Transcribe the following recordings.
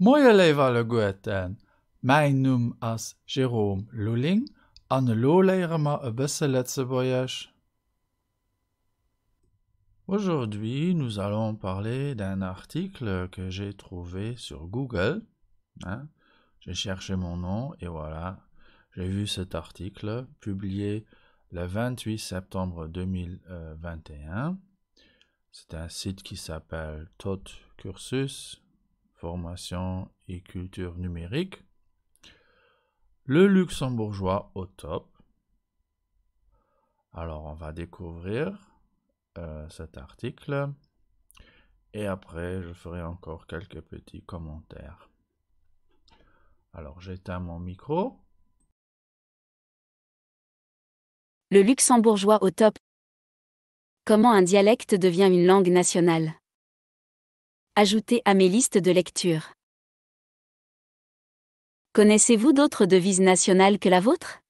le goeten. as Jérôme Luling an lo ma Aujourd'hui, nous allons parler d'un article que j'ai trouvé sur Google. Hein. J'ai cherché mon nom et voilà, j'ai vu cet article publié le 28 septembre 2021. C'est un site qui s'appelle Tot Cursus formation et culture numérique. Le luxembourgeois au top. Alors on va découvrir euh, cet article et après je ferai encore quelques petits commentaires. Alors j'éteins mon micro. Le luxembourgeois au top. Comment un dialecte devient une langue nationale Ajoutez à mes listes de lecture. Connaissez-vous d'autres devises nationales que la vôtre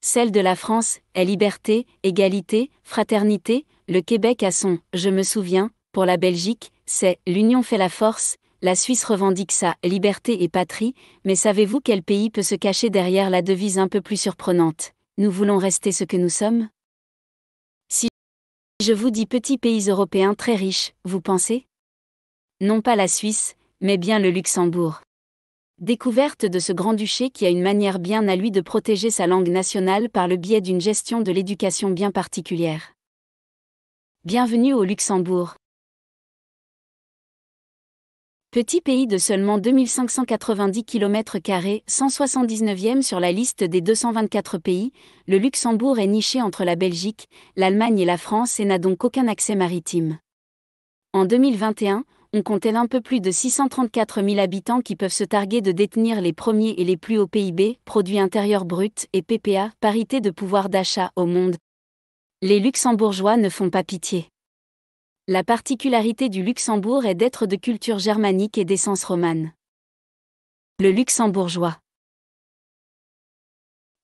Celle de la France est liberté, égalité, fraternité, le Québec a son « je me souviens », pour la Belgique, c'est « l'union fait la force », la Suisse revendique sa « liberté et patrie », mais savez-vous quel pays peut se cacher derrière la devise un peu plus surprenante Nous voulons rester ce que nous sommes Si je vous dis petits pays européens très riches, vous pensez non pas la Suisse, mais bien le Luxembourg. Découverte de ce grand-duché qui a une manière bien à lui de protéger sa langue nationale par le biais d'une gestion de l'éducation bien particulière. Bienvenue au Luxembourg. Petit pays de seulement 2590 km, 179e sur la liste des 224 pays, le Luxembourg est niché entre la Belgique, l'Allemagne et la France et n'a donc aucun accès maritime. En 2021, on comptait un peu plus de 634 000 habitants qui peuvent se targuer de détenir les premiers et les plus hauts PIB, produit intérieur brut et PPA, parité de pouvoir d'achat au monde. Les luxembourgeois ne font pas pitié. La particularité du Luxembourg est d'être de culture germanique et d'essence romane. Le luxembourgeois.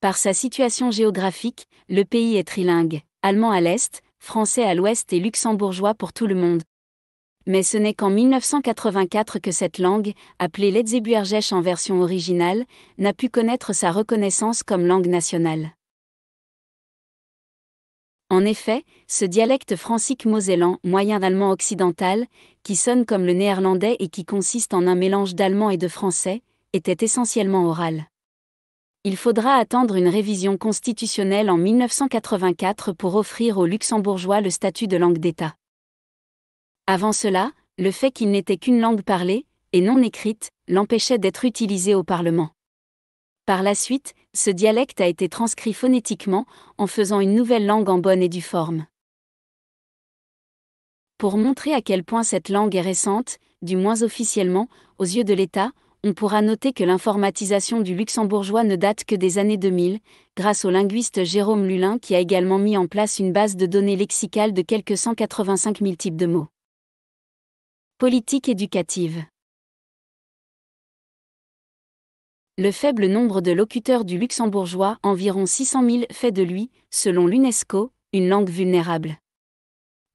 Par sa situation géographique, le pays est trilingue, allemand à l'est, français à l'ouest et luxembourgeois pour tout le monde. Mais ce n'est qu'en 1984 que cette langue, appelée Letzebuergesch en version originale, n'a pu connaître sa reconnaissance comme langue nationale. En effet, ce dialecte francique mosellan, moyen d'allemand occidental, qui sonne comme le néerlandais et qui consiste en un mélange d'allemand et de français, était essentiellement oral. Il faudra attendre une révision constitutionnelle en 1984 pour offrir aux luxembourgeois le statut de langue d'État. Avant cela, le fait qu'il n'était qu'une langue parlée, et non écrite, l'empêchait d'être utilisé au Parlement. Par la suite, ce dialecte a été transcrit phonétiquement, en faisant une nouvelle langue en bonne et due forme. Pour montrer à quel point cette langue est récente, du moins officiellement, aux yeux de l'État, on pourra noter que l'informatisation du luxembourgeois ne date que des années 2000, grâce au linguiste Jérôme Lulin qui a également mis en place une base de données lexicales de quelques 185 000 types de mots. Politique éducative. Le faible nombre de locuteurs du luxembourgeois, environ 600 000, fait de lui, selon l'UNESCO, une langue vulnérable.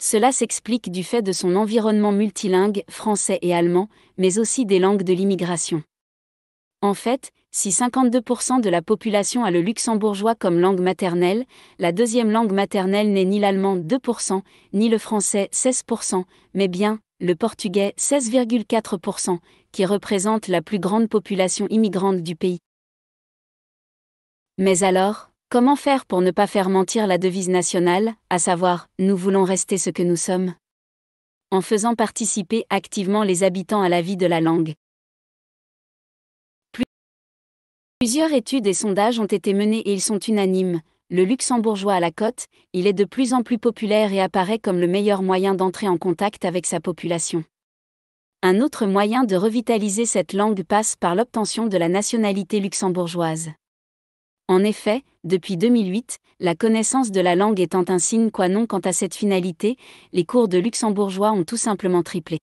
Cela s'explique du fait de son environnement multilingue, français et allemand, mais aussi des langues de l'immigration. En fait, si 52% de la population a le luxembourgeois comme langue maternelle, la deuxième langue maternelle n'est ni l'allemand 2%, ni le français 16%, mais bien le portugais 16,4%, qui représente la plus grande population immigrante du pays. Mais alors, comment faire pour ne pas faire mentir la devise nationale, à savoir ⁇ nous voulons rester ce que nous sommes ⁇ en faisant participer activement les habitants à la vie de la langue. Plusieurs études et sondages ont été menés et ils sont unanimes, le luxembourgeois à la côte, il est de plus en plus populaire et apparaît comme le meilleur moyen d'entrer en contact avec sa population. Un autre moyen de revitaliser cette langue passe par l'obtention de la nationalité luxembourgeoise. En effet, depuis 2008, la connaissance de la langue étant un signe quoi non quant à cette finalité, les cours de luxembourgeois ont tout simplement triplé.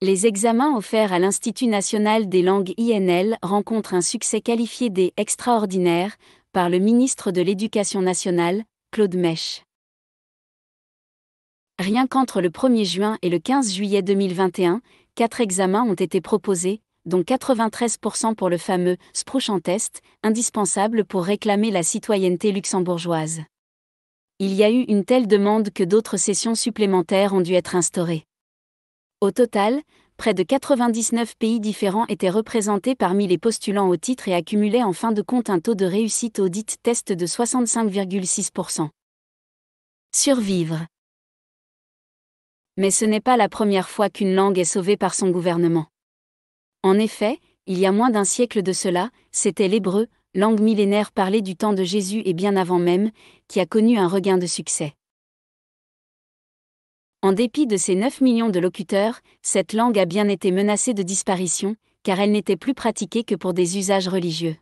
Les examens offerts à l'Institut national des langues INL rencontrent un succès qualifié des extraordinaires, par le ministre de l'Éducation nationale, Claude Mesch. Rien qu'entre le 1er juin et le 15 juillet 2021, quatre examens ont été proposés, dont 93% pour le fameux en test, indispensable pour réclamer la citoyenneté luxembourgeoise. Il y a eu une telle demande que d'autres sessions supplémentaires ont dû être instaurées. Au total, près de 99 pays différents étaient représentés parmi les postulants au titre et accumulaient en fin de compte un taux de réussite audit test de 65,6%. Survivre. Mais ce n'est pas la première fois qu'une langue est sauvée par son gouvernement. En effet, il y a moins d'un siècle de cela, c'était l'hébreu, langue millénaire parlée du temps de Jésus et bien avant même, qui a connu un regain de succès. En dépit de ses 9 millions de locuteurs, cette langue a bien été menacée de disparition, car elle n'était plus pratiquée que pour des usages religieux.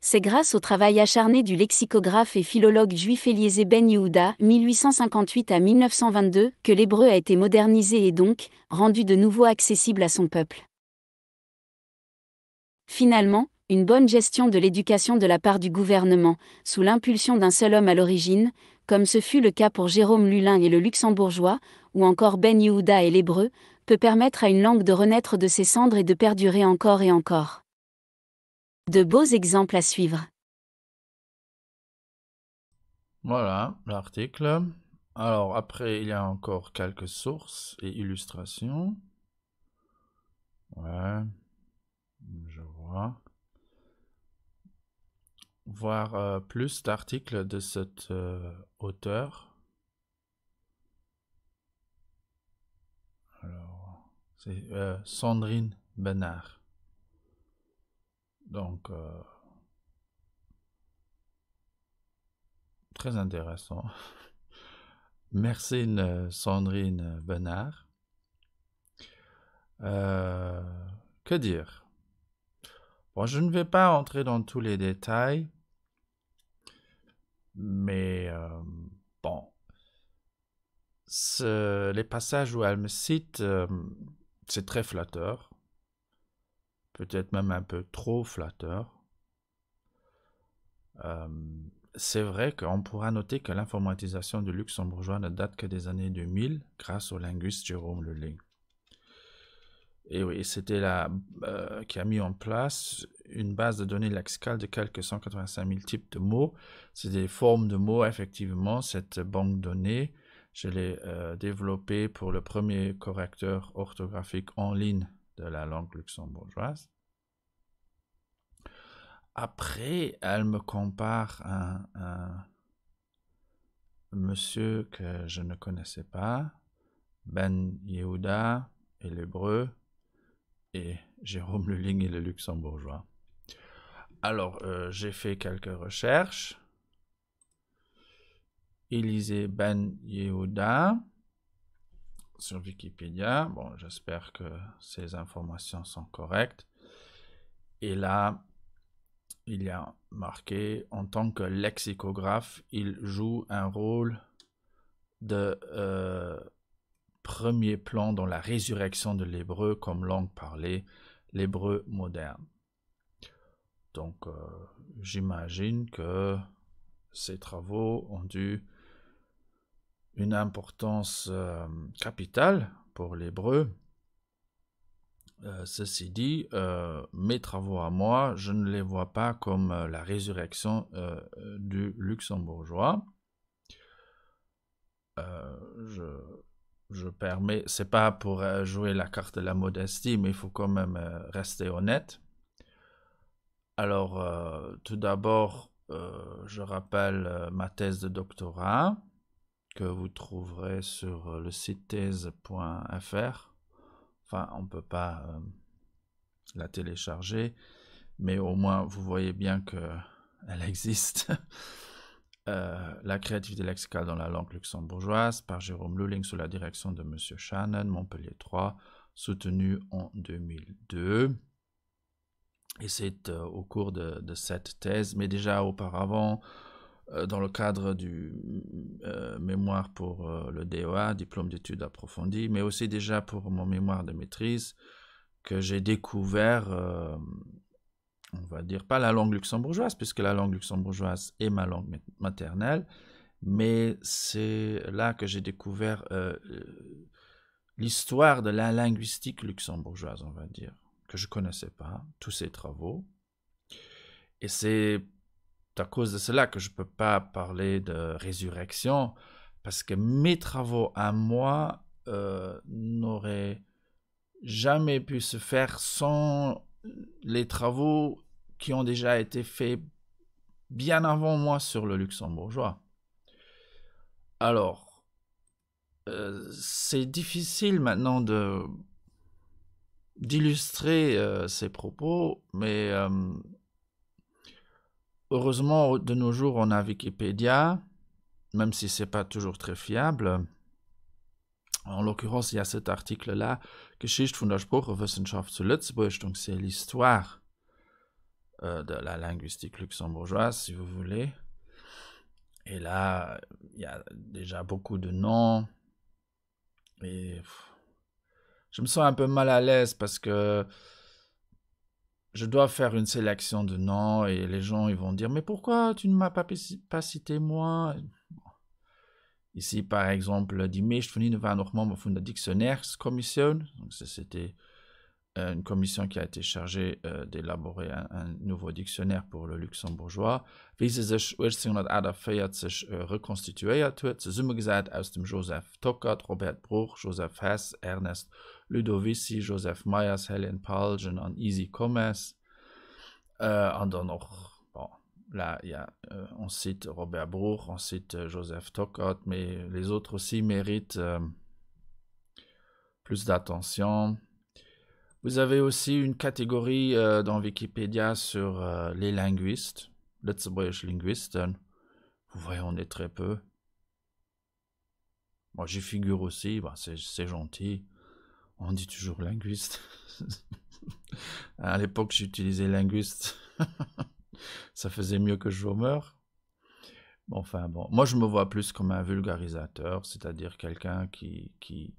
C'est grâce au travail acharné du lexicographe et philologue juif Eliezer Ben Yehuda, 1858 à 1922, que l'hébreu a été modernisé et donc rendu de nouveau accessible à son peuple. Finalement, une bonne gestion de l'éducation de la part du gouvernement, sous l'impulsion d'un seul homme à l'origine, comme ce fut le cas pour Jérôme Lulin et le luxembourgeois, ou encore Ben Yehuda et l'hébreu, peut permettre à une langue de renaître de ses cendres et de perdurer encore et encore. De beaux exemples à suivre. Voilà l'article. Alors après, il y a encore quelques sources et illustrations. Ouais, je vois voir euh, plus d'articles de cette euh, auteur. c'est euh, Sandrine Benard. Donc, très intéressant. Merci Sandrine Benard. que dire je ne vais pas entrer dans tous les détails, mais euh, bon, les passages où elle me cite, euh, c'est très flatteur, peut-être même un peu trop flatteur. Euh, c'est vrai qu'on pourra noter que l'informatisation du luxembourgeois ne date que des années 2000 grâce au linguiste Jérôme Leling. Et oui, c'était la euh, qui a mis en place une base de données lexicale de quelques 185 000 types de mots. C'est des formes de mots, effectivement, cette banque de données. Je l'ai euh, développée pour le premier correcteur orthographique en ligne de la langue luxembourgeoise. Après, elle me compare à un, un monsieur que je ne connaissais pas, Ben Yehuda et l'hébreu, et Jérôme Luling et le luxembourgeois. Alors, euh, j'ai fait quelques recherches. Élisée Ben Yehuda sur Wikipédia. Bon, j'espère que ces informations sont correctes. Et là, il y a marqué en tant que lexicographe, il joue un rôle de euh, premier plan dans la résurrection de l'hébreu comme langue parlée, l'hébreu moderne. Donc euh, j'imagine que ces travaux ont dû une importance euh, capitale pour l'hébreu. Euh, ceci dit, mes travaux à moi, je ne les vois pas comme la résurrection du luxembourgeois. je je permets, c'est pas pour euh, jouer la carte de la modestie, mais il faut quand même euh, rester honnête. Alors, euh, tout d'abord, je rappelle ma thèse de doctorat que vous trouverez sur le site thèse.fr. Enfin, on ne peut pas la télécharger, mais au moins vous voyez bien que elle existe. Euh, la créativité lexicale dans la langue luxembourgeoise par Jérôme Luling sous la direction de M. Shannon, Montpellier 3, soutenu en 2002. Et c'est euh, au cours de, cette thèse, mais déjà auparavant, euh, dans le cadre du mémoire pour le DOA, e diplôme d'études approfondies, mais aussi déjà pour mon mémoire de maîtrise, que j'ai découvert on va dire, pas la langue luxembourgeoise, puisque la langue luxembourgeoise est ma langue maternelle, mais c'est là que j'ai découvert euh, euh, l'histoire de la linguistique luxembourgeoise, on va dire, que je connaissais pas, tous ces travaux. Et c'est à cause de cela que je ne peux pas parler de résurrection, parce que mes travaux à moi euh, n'auraient jamais pu se faire sans les travaux qui ont déjà été faits bien avant moi sur le luxembourgeois. Alors, euh, c'est difficile maintenant de d'illustrer euh, ces propos, mais euh, heureusement de nos jours on a Wikipédia, même si c'est pas toujours très fiable. En l'occurrence, il y a cet article-là, Geschichte von der Wissenschaft zu Lützburg, donc c'est l'histoire euh, de la linguistique luxembourgeoise, si vous voulez. Et là, il y a déjà beaucoup de noms. Et je me sens un peu mal à l'aise parce que je dois faire une sélection de noms et les gens ils vont dire mais pourquoi tu ne m'as pas, cité moi Ici par exemple die von Innova de von nog commission, donc c'était euh, une commission qui a été chargée euh, d'élaborer un, nouveau dictionnaire pour le luxembourgeois, wie sie sich 1948 äh, rekonstituiert hat, zusammengesetzt aus dem Joseph Tokat, Robert Bruch, Joseph Hess, Ernest Ludovici, Joseph Myers, Helen Palgen und Easy Commerce. Äh, und dann bon, là, euh, on cite Robert Bruch, on cite Joseph Tokat, mais les autres aussi méritent plus d'attention. Vous avez aussi une catégorie euh, dans Wikipédia sur euh, les linguistes. Let's Linguisten. Vous voyez, on est très peu. Moi, j'y figure aussi, bah, c'est gentil. On dit toujours linguiste. à l'époque, j'utilisais linguiste. Ça faisait mieux que je Bon, enfin bon, moi je me vois plus comme un vulgarisateur, c'est-à-dire quelqu'un qui, qui,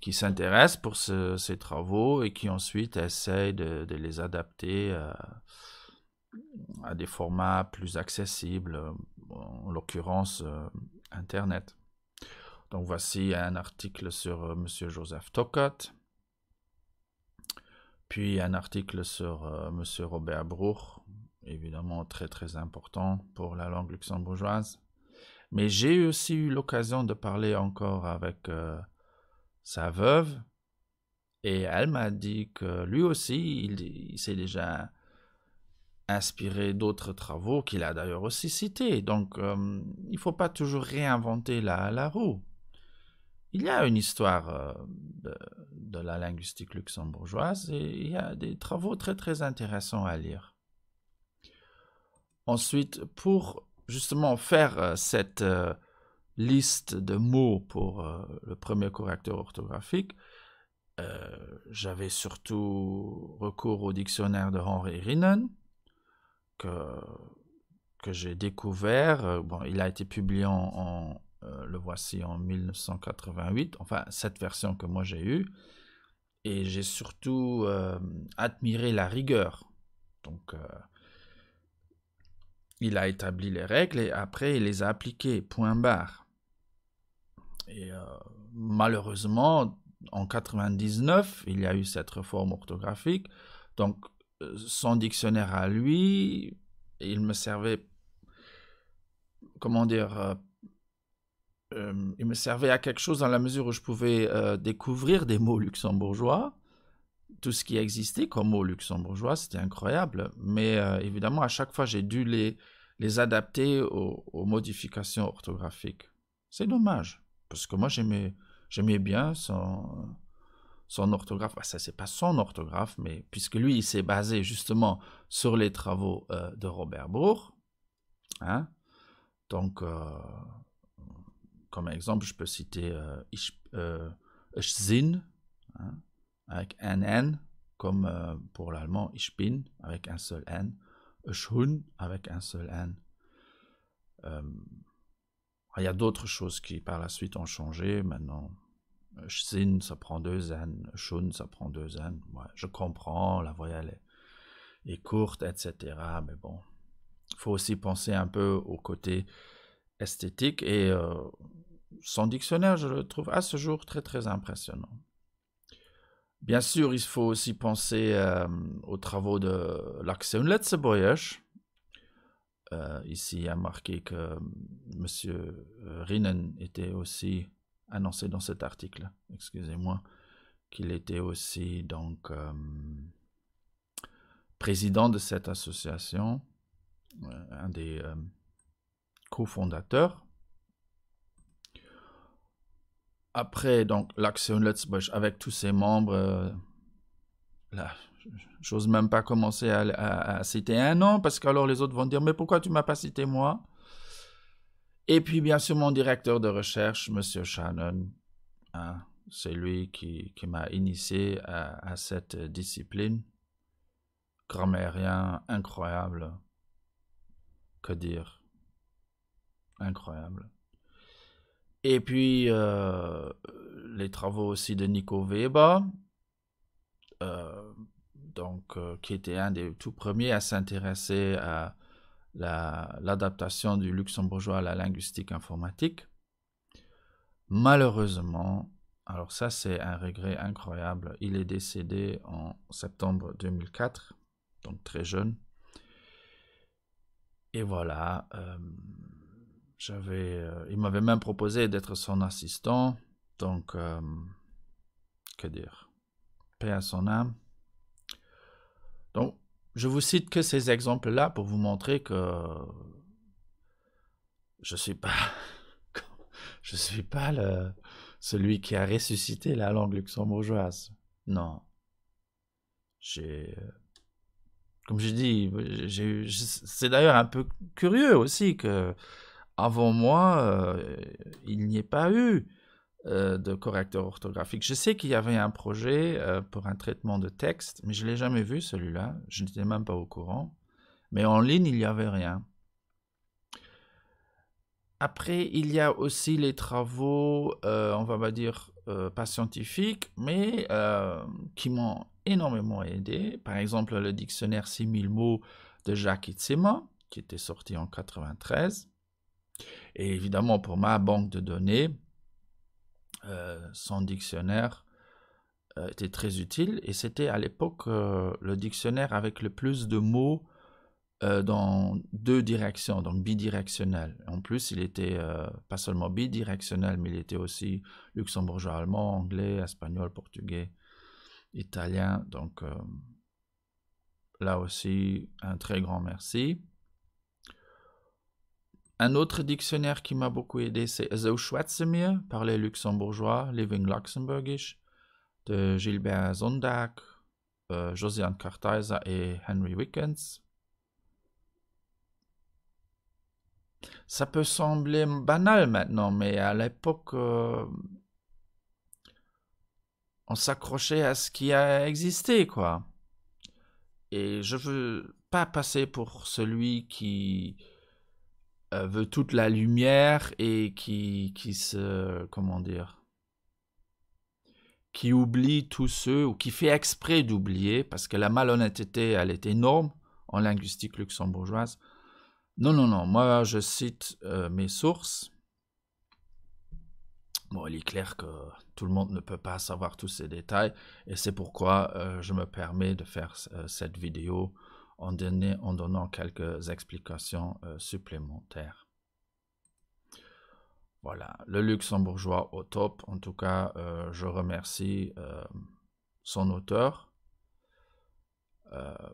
qui, s'intéresse pour ces travaux et qui ensuite essaye de, les adapter euh, à, des formats plus accessibles, en l'occurrence euh, Internet. Donc voici un article sur euh, Monsieur M. Joseph tocott puis un article sur Monsieur M. Robert Bruch, évidemment très très important pour la langue luxembourgeoise. Mais j'ai aussi eu l'occasion de parler encore avec sa veuve, et elle m'a dit que lui aussi, il, s'est déjà inspiré d'autres travaux qu'il a d'ailleurs aussi cités. Donc, euh, il ne faut pas toujours réinventer la, la, roue. Il y a une histoire euh, de, la linguistique luxembourgeoise et il y a des travaux très très intéressants à lire. Ensuite, pour justement faire euh, cette liste de mots pour euh, le premier correcteur orthographique, euh, j'avais surtout recours au dictionnaire de Henri Rinnen que, j'ai découvert. Euh, il a été publié en, le voici en 1988, enfin cette version que moi j'ai eue. Et j'ai surtout admiré la rigueur. Donc, il a établi les règles et après il les a appliquées, point barre. Et euh, malheureusement, en 99, il y a eu cette réforme orthographique. Donc, euh, son dictionnaire à lui, il me servait, comment dire, euh, il me servait à quelque chose dans la mesure où je pouvais découvrir des mots luxembourgeois tout ce qui existait comme mots luxembourgeois, c'était incroyable. Mais évidemment, à chaque fois, j'ai dû les, les adapter aux modifications orthographiques. C'est dommage. Parce que moi, j'aimais, bien son, orthographe. Ça, ça, c'est pas son orthographe, mais puisque lui, il s'est basé justement sur les travaux euh, de Robert Bourg. Hein. Donc, euh, comme exemple, je peux citer euh, ich, ich hein, avec un N, comme pour l'allemand Ich bin, avec un seul N, Ich avec un seul N. Ah, il y a d'autres choses qui par la suite ont changé. Maintenant, Shin, euh, ça prend deux ans. Shun, ça prend deux ans. je comprends, la voyelle est, courte, etc. Mais bon, il faut aussi penser un peu au côté esthétique. Et euh, son dictionnaire, je le trouve à ce jour très très impressionnant. Bien sûr, il faut aussi penser euh, aux travaux de Laxeun Letzeboyesh, euh, ici, a marqué que M. Euh, Rinen était aussi annoncé dans cet article, excusez-moi, qu'il était aussi donc euh, président de cette association, un des cofondateurs. Après, donc, l'Action Let's Bush, avec tous ses membres, là, J'ose même pas commencer à, citer un nom parce qu'alors les autres vont dire Mais pourquoi tu m'as pas cité moi Et puis, bien sûr, mon directeur de recherche, Monsieur Shannon. Hein, c'est lui qui, m'a initié à, cette discipline. Grammairien incroyable. Que dire Incroyable. Et puis, euh, les travaux aussi de Nico Weber. Euh, donc, euh, qui était un des tout premiers à s'intéresser à l'adaptation du luxembourgeois à la linguistique informatique. Malheureusement, alors ça c'est un regret incroyable, il est décédé en septembre 2004, donc très jeune. Et voilà, euh, j'avais, euh, il m'avait même proposé d'être son assistant, donc, que dire, paix à son âme. Donc, je vous cite que ces exemples-là pour vous montrer que je suis pas, suis pas celui qui a ressuscité la langue luxembourgeoise. Non. J'ai, comme je dis, c'est d'ailleurs un peu curieux aussi que avant moi, euh, il n'y ait pas eu euh, de correcteur orthographique. Je sais qu'il y avait un projet euh, pour un traitement de texte, mais je ne l'ai jamais vu celui-là. Je n'étais même pas au courant. Mais en ligne, il n'y avait rien. Après, il y a aussi les travaux, euh, on va pas dire pas scientifiques, mais qui m'ont énormément aidé. Par exemple, le dictionnaire 6000 mots de Jacques Itzema, qui était sorti en 93. Et évidemment, pour ma banque de données, euh, son dictionnaire euh, était très utile et c'était à l'époque euh, le dictionnaire avec le plus de mots dans deux directions, donc bidirectionnel. En plus, il était pas seulement bidirectionnel, mais il était aussi luxembourgeois, allemand, anglais, espagnol, portugais, italien. Donc là aussi, un très grand merci. Un autre dictionnaire qui m'a beaucoup aidé, c'est The Schwatzemir, par les luxembourgeois, Living Luxembourgish, de Gilbert Sondag, euh, Josiane Kartheiser et Henry Wickens. Ça peut sembler banal maintenant, mais à l'époque, euh, on s'accrochait à ce qui a existé, quoi. Et je veux pas passer pour celui qui euh, veut toute la lumière et qui, qui se. Comment dire Qui oublie tous ceux, ou qui fait exprès d'oublier, parce que la malhonnêteté, elle est énorme en linguistique luxembourgeoise. Non, non, non, moi je cite euh, mes sources. Bon, il est clair que tout le monde ne peut pas savoir tous ces détails, et c'est pourquoi euh, je me permets de faire cette vidéo en, en donnant quelques explications euh, supplémentaires. Voilà, le luxembourgeois au top. En tout cas, euh, je remercie euh, son auteur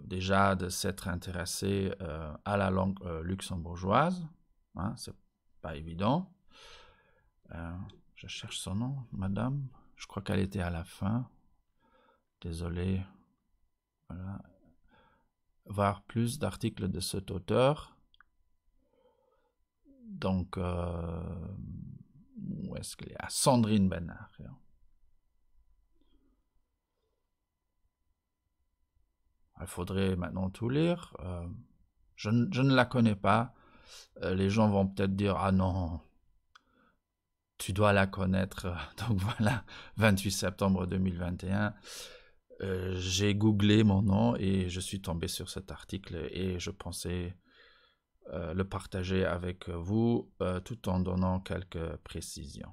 déjà de s'être intéressé à la langue luxembourgeoise. Hein, C'est pas évident. je cherche son nom, madame. Je crois qu'elle était à la fin. Désolé. Voilà, voir plus d'articles de cet auteur. Donc, euh, où est-ce qu'il est À Sandrine Benard. Hein. Il faudrait maintenant tout lire. Euh, je, ne la connais pas. Euh, les gens vont peut-être dire Ah non, tu dois la connaître. Donc voilà, 28 septembre 2021. Euh, j'ai googlé mon nom et je suis tombé sur cet article et je pensais euh, le partager avec vous euh, tout en donnant quelques précisions.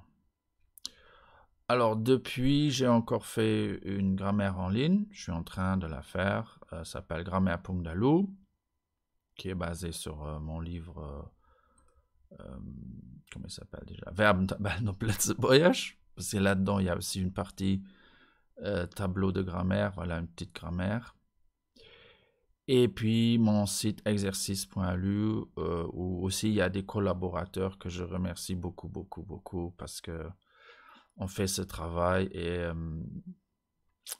Alors depuis, j'ai encore fait une grammaire en ligne. Je suis en train de la faire. Ça s'appelle Grammaire Pungdalu, qui est basée sur mon livre. comment il s'appelle déjà e Parce que là-dedans, il y a aussi une partie euh, tableau de grammaire, voilà une petite grammaire. Et puis mon site exercice.lu euh, où aussi il y a des collaborateurs que je remercie beaucoup, beaucoup, beaucoup parce que on fait ce travail et euh,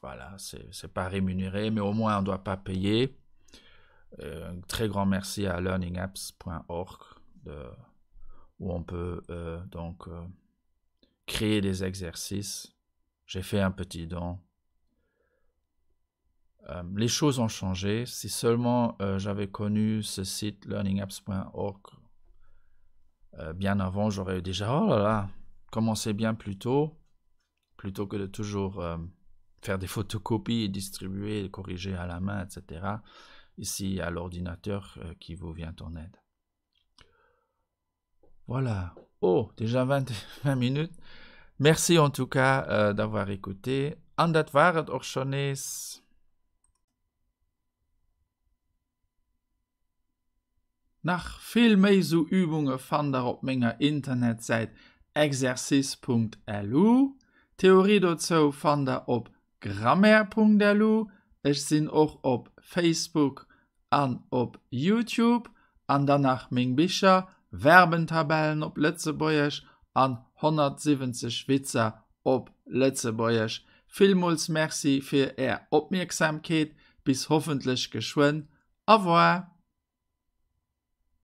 voilà, c'est pas rémunéré, mais au moins on ne doit pas payer. très grand merci à learningapps.org où on peut donc créer des exercices j'ai fait un petit don. Euh, les choses ont changé. Si seulement euh, j'avais connu ce site learningapps.org euh, bien avant, j'aurais déjà, oh là là, commencez bien plus tôt, plutôt que de toujours faire des photocopies, distribuer, corriger à la main, etc. Ici, à l'ordinateur qui vous vient en aide. Voilà. Oh, déjà 20 minutes. Merci en tout cas euh, d'avoir écouté. An dat waret och schon nees. Nach vill méi so Übunge fan der op méger Internetsäit exercice.lu, Theorie dozo fan der op grammaire.lu, Ech sinn och op Facebook, an op YouTube, an danach még Bicher, Werbentabellen op Lettzebäech an 170 Witzer op Lettzebäierch. Vimols Merczi fir Ä opmerksamkeet bis hoffentlech geschwen, a war!